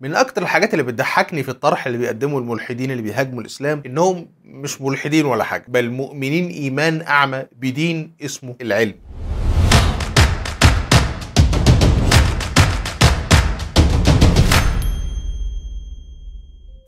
من اكتر الحاجات اللي بتضحكني في الطرح اللي بيقدمه الملحدين اللي بيهاجموا الاسلام انهم مش ملحدين ولا حاجه بل مؤمنين ايمان اعمى بدين اسمه العلم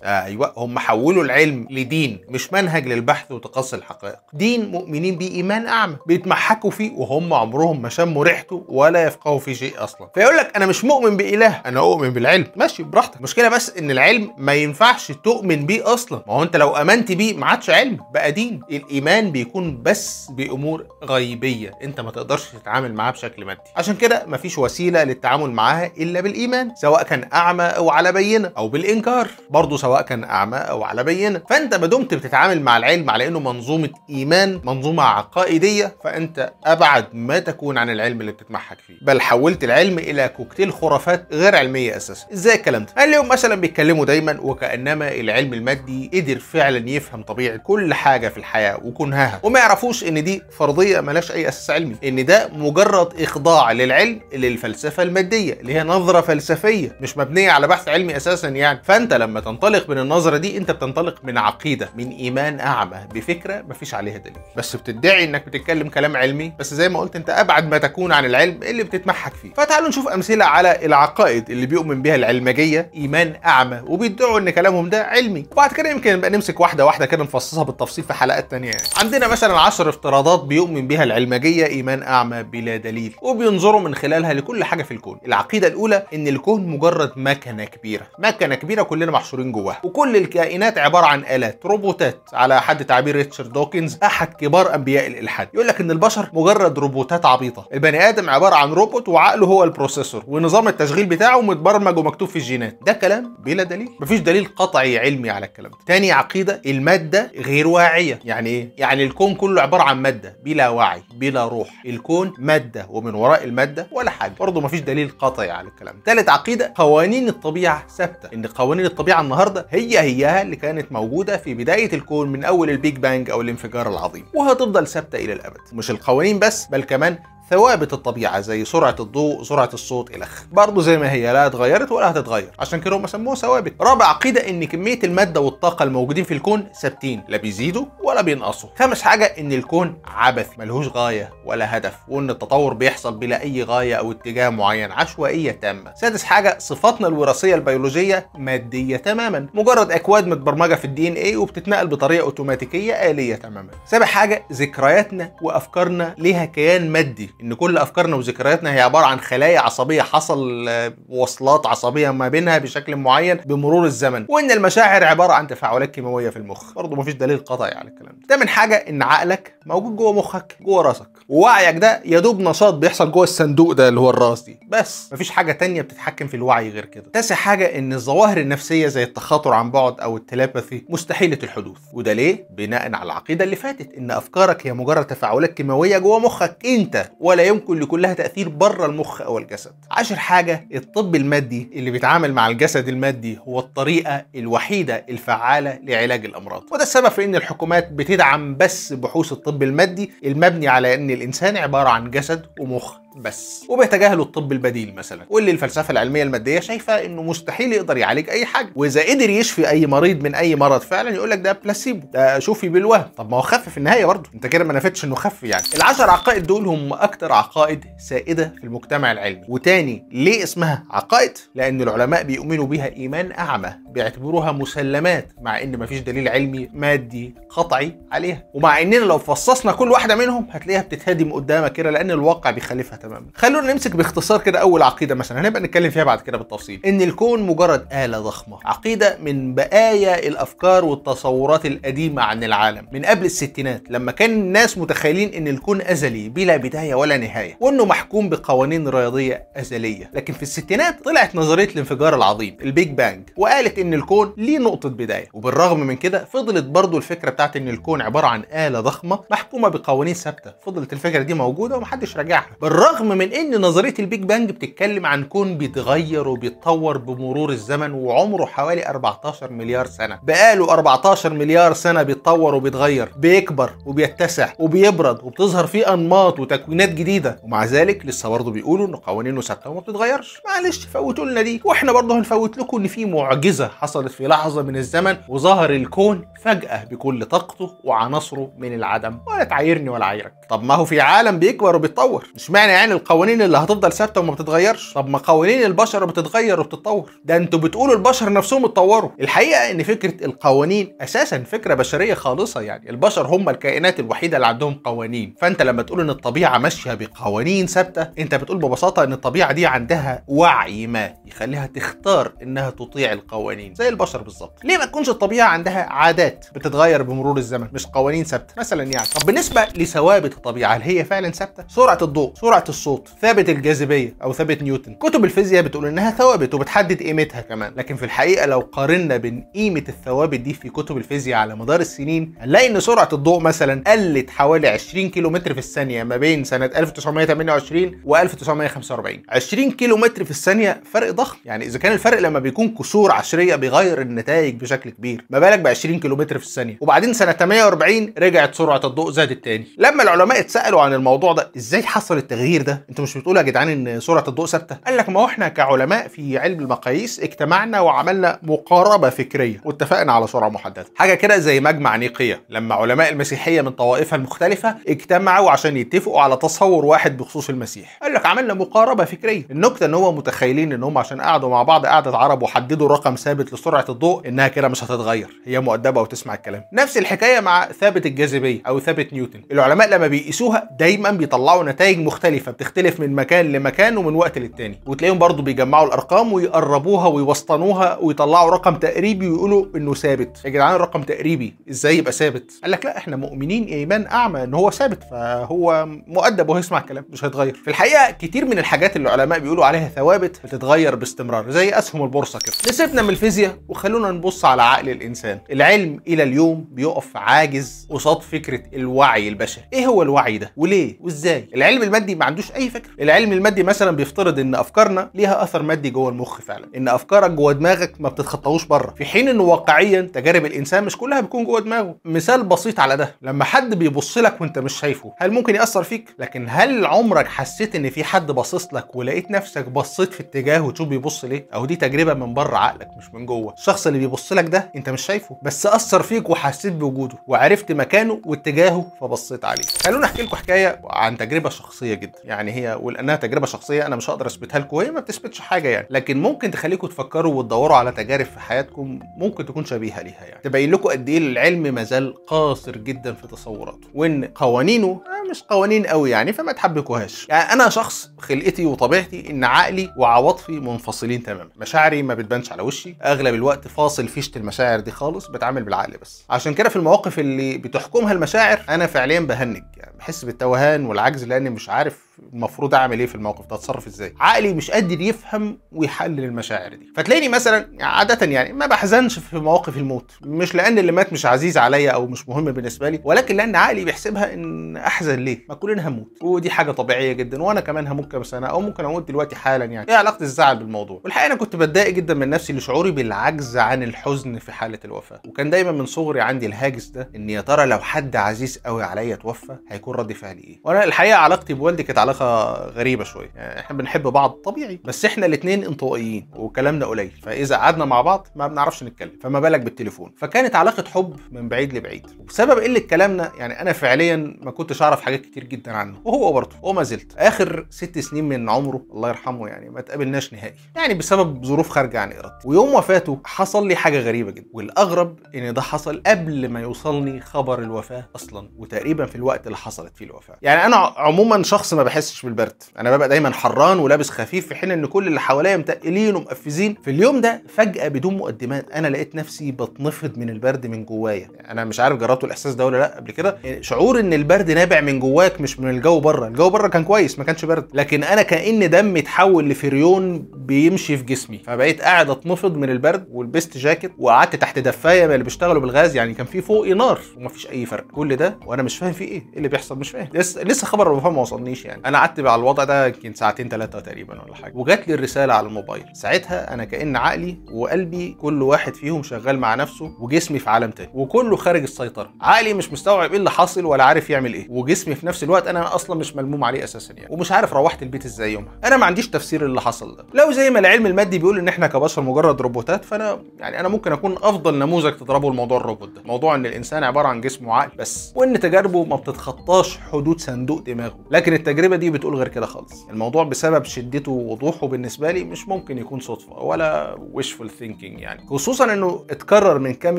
ايوه هم حولوا العلم لدين مش منهج للبحث وتقصي الحقائق دين مؤمنين بايمان ايمان اعمى بيتمحكوا فيه وهم عمرهم ما شموا ريحته ولا يفقهوا فيه شيء اصلا فيقول لك انا مش مؤمن باله انا اؤمن بالعلم ماشي براحتك المشكله بس ان العلم ما ينفعش تؤمن بيه اصلا ما هو انت لو امنت بيه ما عادش علم بقى دين الايمان بيكون بس بامور غيبيه انت ما تقدرش تتعامل معاه بشكل مادي عشان كده ما فيش وسيله للتعامل معاها الا بالايمان سواء كان اعمى او على بينه او بالانكار برضه سواء كان اعمى او على بينه فانت ما دمت بتتعامل مع العلم على انه منظومه ايمان منظومه عقائديه فانت ابعد ما تكون عن العلم اللي بتتمحك فيه بل حولت العلم الى كوكتيل خرافات غير علميه اساسا ازاي الكلام ده هل مثلا بيتكلموا دايما وكانما العلم المادي قدر فعلا يفهم طبيعه كل حاجه في الحياه وكونها وما يعرفوش ان دي فرضيه ملهاش اي اساس علمي ان ده مجرد اخضاع للعلم للفلسفه الماديه اللي هي نظره فلسفيه مش مبنيه على بحث علمي اساسا يعني فانت لما تنطلق بتنطلق من النظره دي انت بتنطلق من عقيده من ايمان اعمى بفكره مفيش عليها دليل بس بتدعي انك بتتكلم كلام علمي بس زي ما قلت انت ابعد ما تكون عن العلم اللي بتتمحك فيه فتعالوا نشوف امثله على العقائد اللي بيؤمن بها العلمجيه ايمان اعمى وبيدعوا ان كلامهم ده علمي وبعد كده يمكن نبقى نمسك واحده واحده كده نفصصها بالتفصيل في حلقات ثانيه يعني. عندنا مثلا 10 افتراضات بيؤمن بها العلمجيه ايمان اعمى بلا دليل وبينظروا من خلالها لكل حاجه في الكون العقيده الاولى ان الكون مجرد مكنه كبيره مكنه كبيره كلنا محشورين جواها جوه وكل الكائنات عباره عن الات روبوتات على حد تعبير ريتشارد دوكنز احد كبار انبياء الالحاد يقول لك ان البشر مجرد روبوتات عبيطه البني ادم عباره عن روبوت وعقله هو البروسيسور ونظام التشغيل بتاعه متبرمج ومكتوب في الجينات ده كلام بلا دليل مفيش دليل قطعي علمي على الكلام ده تاني عقيده الماده غير واعيه يعني ايه يعني الكون كله عباره عن ماده بلا وعي بلا روح الكون ماده ومن وراء الماده ولا حاجه برضه مفيش دليل قطعي على الكلام ده تالت عقيده قوانين الطبيعه ثابته ان قوانين الطبيعه النهارده النهارده هي هيها اللي كانت موجوده في بدايه الكون من اول البيج بانج او الانفجار العظيم وهتفضل ثابته الى الابد مش القوانين بس بل كمان ثوابت الطبيعه زي سرعه الضوء سرعه الصوت الخ برضه زي ما هي لا اتغيرت ولا هتتغير عشان كده هم سموها ثوابت رابع عقيده ان كميه الماده والطاقه الموجودين في الكون ثابتين لا بيزيدوا ولا بينقصوا خامس حاجه ان الكون عبثي ملهوش غايه ولا هدف وان التطور بيحصل بلا اي غايه او اتجاه معين عشوائيه تامه سادس حاجه صفاتنا الوراثيه البيولوجيه ماديه تماما مجرد اكواد متبرمجه في الدي ان اي وبتتنقل بطريقه اوتوماتيكيه اليه تماما سابع حاجه ذكرياتنا وافكارنا ليها كيان مادي ان كل افكارنا وذكرياتنا هي عباره عن خلايا عصبيه حصل آه، وصلات عصبيه ما بينها بشكل معين بمرور الزمن وان المشاعر عباره عن تفاعلات كيماويه في المخ برضه مفيش دليل قطعي على الكلام ده ده من حاجه ان عقلك موجود جوه مخك جوه راسك ووعيك ده يا دوب نشاط بيحصل جوه الصندوق ده اللي هو الراس دي بس مفيش حاجه تانية بتتحكم في الوعي غير كده تاسع حاجه ان الظواهر النفسيه زي التخاطر عن بعد او التلابثي مستحيله الحدوث وده ليه بناء على العقيده اللي فاتت ان افكارك هي مجرد تفاعلات كيماويه جوه مخك انت ولا يمكن لكلها لها تاثير بره المخ او الجسد عاشر حاجه الطب المادي اللي بيتعامل مع الجسد المادي هو الطريقه الوحيده الفعاله لعلاج الامراض وده السبب في ان الحكومات بتدعم بس بحوث الطب المادي المبني على ان الانسان عباره عن جسد ومخ بس وبيتجاهلوا الطب البديل مثلا واللي الفلسفه العلميه الماديه شايفه انه مستحيل يقدر يعالج اي حاجه واذا قدر يشفي اي مريض من اي مرض فعلا يقول لك ده بلاسيبو ده شوفي بالوهم طب ما هو خف في النهايه برضه انت كده ما نفتش انه خف يعني العشر عقائد دول هم اكتر عقائد سائده في المجتمع العلمي وتاني ليه اسمها عقائد لان العلماء بيؤمنوا بها ايمان اعمى بيعتبروها مسلمات مع ان مفيش دليل علمي مادي قطعي عليها ومع اننا لو فصصنا كل واحده منهم هتلاقيها بتتهدم قدامك كده لان الواقع بيخالفها تماما خلونا نمسك باختصار كده اول عقيده مثلا هنبقى نتكلم فيها بعد كده بالتفصيل ان الكون مجرد آلة ضخمة عقيدة من بقايا الافكار والتصورات القديمة عن العالم من قبل الستينات لما كان الناس متخيلين ان الكون ازلي بلا بداية ولا نهاية وانه محكوم بقوانين رياضية ازلية لكن في الستينات طلعت نظرية الانفجار العظيم البيج بانج وقالت ان الكون ليه نقطة بداية وبالرغم من كده فضلت برضو الفكرة بتاعت ان الكون عبارة عن آلة ضخمة محكومة بقوانين ثابتة فضلت الفكرة دي موجودة ومحدش راجعها بالرغم بالرغم من ان نظريه البيج بانج بتتكلم عن كون بيتغير وبيتطور بمرور الزمن وعمره حوالي 14 مليار سنه بقاله 14 مليار سنه بيتطور وبيتغير بيكبر وبيتسع وبيبرد وبتظهر فيه انماط وتكوينات جديده ومع ذلك لسه برضه بيقولوا ان قوانينه ثابته وما بتتغيرش معلش فوتوا لنا دي واحنا برضه هنفوت لكم ان في معجزه حصلت في لحظه من الزمن وظهر الكون فجاه بكل طاقته وعناصره من العدم ولا تعايرني ولا عايرك طب ما هو في عالم بيكبر وبيتطور مش معنى يعني القوانين اللي هتفضل ثابته وما بتتغيرش طب ما قوانين البشر بتتغير وبتتطور ده انتوا بتقولوا البشر نفسهم اتطوروا الحقيقه ان فكره القوانين اساسا فكره بشريه خالصه يعني البشر هم الكائنات الوحيده اللي عندهم قوانين فانت لما تقول ان الطبيعه ماشيه بقوانين ثابته انت بتقول ببساطه ان الطبيعه دي عندها وعي ما يخليها تختار انها تطيع القوانين زي البشر بالظبط ليه ما تكونش الطبيعه عندها عادات بتتغير بمرور الزمن مش قوانين ثابته مثلا يعني طب بالنسبه لثوابت الطبيعه هل هي فعلا ثابته سرعه الضوء سرعه الصوت ثابت الجاذبيه او ثابت نيوتن كتب الفيزياء بتقول انها ثوابت وبتحدد قيمتها كمان لكن في الحقيقه لو قارنا بين قيمه الثوابت دي في كتب الفيزياء على مدار السنين هنلاقي ان سرعه الضوء مثلا قلت حوالي 20 كيلومتر في الثانيه ما بين سنه 1928 و 1945 20 كيلومتر في الثانيه فرق ضخم يعني اذا كان الفرق لما بيكون كسور عشريه بيغير النتائج بشكل كبير ما بالك ب 20 كيلومتر في الثانيه وبعدين سنه 48 رجعت سرعه الضوء زادت تاني لما العلماء اتسالوا عن الموضوع ده ازاي حصل التغيير التغيير ده انتوا مش بتقولوا يا جدعان ان سرعه الضوء ثابته قال لك ما هو احنا كعلماء في علم المقاييس اجتمعنا وعملنا مقاربه فكريه واتفقنا على سرعه محدده حاجه كده زي مجمع نيقيه لما علماء المسيحيه من طوائفها المختلفه اجتمعوا عشان يتفقوا على تصور واحد بخصوص المسيح قال لك عملنا مقاربه فكريه النكته ان هو متخيلين ان هم عشان قعدوا مع بعض قعده عرب وحددوا رقم ثابت لسرعه الضوء انها كده مش هتتغير هي مؤدبه وتسمع الكلام نفس الحكايه مع ثابت الجاذبيه او ثابت نيوتن العلماء لما بيقيسوها دايما بيطلعوا نتائج مختلفه فبتختلف من مكان لمكان ومن وقت للتاني وتلاقيهم برضو بيجمعوا الارقام ويقربوها ويوسطنوها ويطلعوا رقم تقريبي ويقولوا انه ثابت يا جدعان الرقم تقريبي ازاي يبقى ثابت قال لك لا احنا مؤمنين ايمان اعمى ان هو ثابت فهو مؤدب وهيسمع الكلام مش هيتغير في الحقيقه كتير من الحاجات اللي العلماء بيقولوا عليها ثوابت بتتغير باستمرار زي اسهم البورصه كده نسيبنا من الفيزياء وخلونا نبص على عقل الانسان العلم الى اليوم بيقف عاجز قصاد فكره الوعي البشري ايه هو الوعي ده وليه وازاي العلم المادي ما عندوش عندوش اي فكره العلم المادي مثلا بيفترض ان افكارنا ليها اثر مادي جوه المخ فعلا ان افكارك جوه دماغك ما بتتخطاهوش بره في حين ان واقعيا تجارب الانسان مش كلها بتكون جوه دماغه مثال بسيط على ده لما حد بيبص لك وانت مش شايفه هل ممكن ياثر فيك لكن هل عمرك حسيت ان في حد باصص لك ولقيت نفسك بصيت في اتجاهه وتشوف بيبص ليه او دي تجربه من بره عقلك مش من جوه الشخص اللي بيبص لك ده انت مش شايفه بس اثر فيك وحسيت بوجوده وعرفت مكانه واتجاهه فبصيت عليه خلونا احكي لكم حكايه عن تجربه شخصيه جدا يعني هي ولانها تجربه شخصيه انا مش هقدر اثبتها لكم وهي ما بتثبتش حاجه يعني لكن ممكن تخليكم تفكروا وتدوروا على تجارب في حياتكم ممكن تكون شبيهه ليها يعني تبين لكم قد ايه العلم مازال قاصر جدا في تصوراته وان قوانينه مش قوانين قوي يعني فما تحبكوهاش يعني انا شخص خلقتي وطبيعتي ان عقلي وعواطفي منفصلين تماما مشاعري ما بتبانش على وشي اغلب الوقت فاصل فيشه المشاعر دي خالص بتعامل بالعقل بس عشان كده في المواقف اللي بتحكمها المشاعر انا فعليا بهنج يعني بحس بالتوهان والعجز لاني مش عارف المفروض اعمل ايه في الموقف ده اتصرف ازاي عقلي مش قادر يفهم ويحلل المشاعر دي فتلاقيني مثلا يعني عاده يعني ما بحزنش في مواقف الموت مش لان اللي مات مش عزيز عليا او مش مهم بالنسبه لي ولكن لان عقلي بيحسبها ان احزن ليه ما كلنا هنموت ودي حاجه طبيعيه جدا وانا كمان هموت كام سنه او ممكن اموت دلوقتي حالا يعني ايه علاقه الزعل بالموضوع والحقيقه انا كنت بتضايق جدا من نفسي لشعوري بالعجز عن الحزن في حاله الوفاه وكان دايما من صغري عندي الهاجس ده ان يا ترى لو حد عزيز قوي عليا توفى هيكون رد فعلي ايه وانا الحقيقه علاقتي بوالدي كانت علاقه غريبه شويه يعني احنا بنحب بعض طبيعي بس احنا الاثنين انطوائيين وكلامنا قليل فاذا قعدنا مع بعض ما بنعرفش نتكلم فما بالك بالتليفون فكانت علاقه حب من بعيد لبعيد وبسبب قله كلامنا يعني انا فعليا ما كنتش اعرف حاجات كتير جدا عنه وهو برضه وما زلت اخر ست سنين من عمره الله يرحمه يعني ما تقابلناش نهائي يعني بسبب ظروف خارجه عن ارادتي ويوم وفاته حصل لي حاجه غريبه جدا والاغرب ان ده حصل قبل ما يوصلني خبر الوفاه اصلا وتقريبا في الوقت اللي حصلت فيه الوفاه يعني انا عموما شخص ما بحسش بالبرد انا ببقى دايما حران ولابس خفيف في حين ان كل اللي حواليا متقلين ومقفزين في اليوم ده فجاه بدون مقدمات انا لقيت نفسي بتنفض من البرد من جوايا انا مش عارف جربتوا الاحساس ده ولا لا قبل كده يعني شعور ان البرد نابع من جواك مش من الجو بره الجو بره كان كويس ما كانش برد لكن انا كان دمي اتحول لفريون بيمشي في جسمي فبقيت قاعد اتنفض من البرد ولبست جاكيت وقعدت تحت دفايه من اللي بيشتغلوا بالغاز يعني كان في فوقي نار ومفيش اي فرق كل ده وانا مش فاهم فيه ايه اللي بيحصل مش فاهم لسه لسه خبر الوفاه ما وصلنيش يعني انا قعدت على الوضع ده يمكن ساعتين ثلاثه تقريبا ولا حاجه وجات لي الرساله على الموبايل ساعتها انا كان عقلي وقلبي كل واحد فيهم شغال مع نفسه وجسمي في عالم تاني وكله خارج السيطره عقلي مش مستوعب ايه اللي حاصل ولا عارف يعمل ايه وجسمي جسمي في نفس الوقت انا اصلا مش ملموم عليه اساسا يعني ومش عارف روحت البيت ازاي يومها انا ما عنديش تفسير اللي حصل ده لو زي ما العلم المادي بيقول ان احنا كبشر مجرد روبوتات فانا يعني انا ممكن اكون افضل نموذج تضربه الموضوع الروبوت ده موضوع ان الانسان عباره عن جسم وعقل بس وان تجاربه ما بتتخطاش حدود صندوق دماغه لكن التجربه دي بتقول غير كده خالص الموضوع بسبب شدته ووضوحه بالنسبه لي مش ممكن يكون صدفه ولا wishful thinking يعني خصوصا انه اتكرر من كام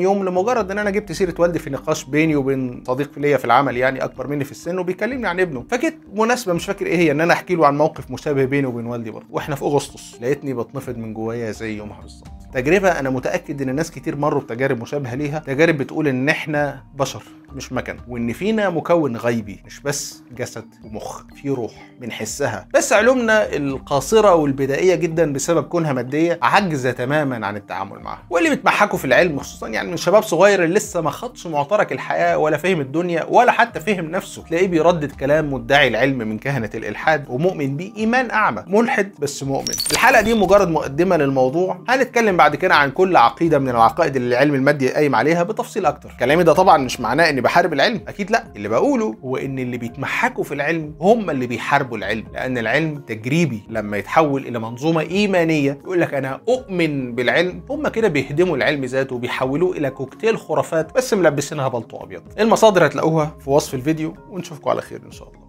يوم لمجرد ان انا جبت سيره والدي في نقاش بيني وبين صديق ليا في العمل يعني اكبر مني في السن لانه بيكلمني عن ابنه فجيت مناسبه مش فاكر ايه هي ان انا احكي له عن موقف مشابه بيني وبين والدي برضه واحنا في اغسطس لقيتني بتنفض من جوايا زي يومها بالظبط تجربه انا متاكد ان ناس كتير مروا بتجارب مشابهه ليها تجارب بتقول ان احنا بشر مش مكان وان فينا مكون غيبي مش بس جسد ومخ في روح بنحسها بس علومنا القاصره والبدائيه جدا بسبب كونها ماديه عجزه تماما عن التعامل معها واللي بتمحكوا في العلم خصوصا يعني من شباب صغير اللي لسه ما خدش معترك الحياه ولا فهم الدنيا ولا حتى فهم نفسه تلاقيه بيردد كلام مدعي العلم من كهنه الالحاد ومؤمن بيه ايمان اعمى ملحد بس مؤمن الحلقه دي مجرد مقدمه للموضوع هنتكلم بعد كده عن كل عقيده من العقائد اللي العلم المادي قايم عليها بتفصيل اكتر كلامي ده طبعا مش معناه ان بحارب العلم اكيد لا اللي بقوله هو ان اللي بيتمحكوا في العلم هم اللي بيحاربوا العلم لان العلم تجريبي لما يتحول الى منظومه ايمانيه يقول لك انا اؤمن بالعلم هم كده بيهدموا العلم ذاته وبيحولوه الى كوكتيل خرافات بس ملبسينها بلطو ابيض المصادر هتلاقوها في وصف الفيديو ونشوفكم على خير ان شاء الله